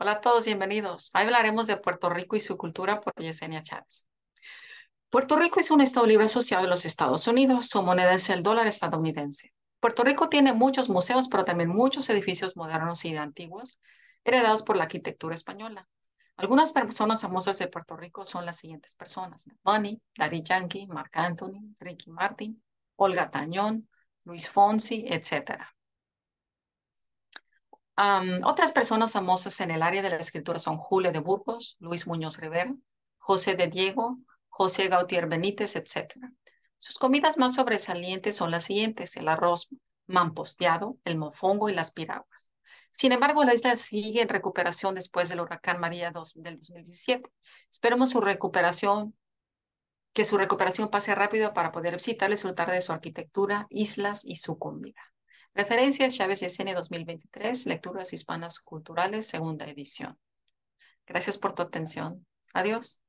Hola a todos, bienvenidos. Hoy hablaremos de Puerto Rico y su cultura por Yesenia Chávez. Puerto Rico es un estado libre asociado de los Estados Unidos. Su moneda es el dólar estadounidense. Puerto Rico tiene muchos museos, pero también muchos edificios modernos y antiguos, heredados por la arquitectura española. Algunas personas famosas de Puerto Rico son las siguientes personas. Bunny, Daddy Yankee, Mark Anthony, Ricky Martin, Olga Tañón, Luis Fonsi, etc otras personas famosas en el área de la escritura son Julio de Burgos, Luis Muñoz Rivera, José de Diego, José Gautier Benítez, etc. Sus comidas más sobresalientes son las siguientes, el arroz mamposteado, el mofongo y las piraguas. Sin embargo, la isla sigue en recuperación después del huracán María del 2017. Esperemos su recuperación, que su recuperación pase rápido para poder visitar y disfrutar de su arquitectura, islas y su comida. Referencias Chávez y 2023, Lecturas Hispanas Culturales, segunda edición. Gracias por tu atención. Adiós.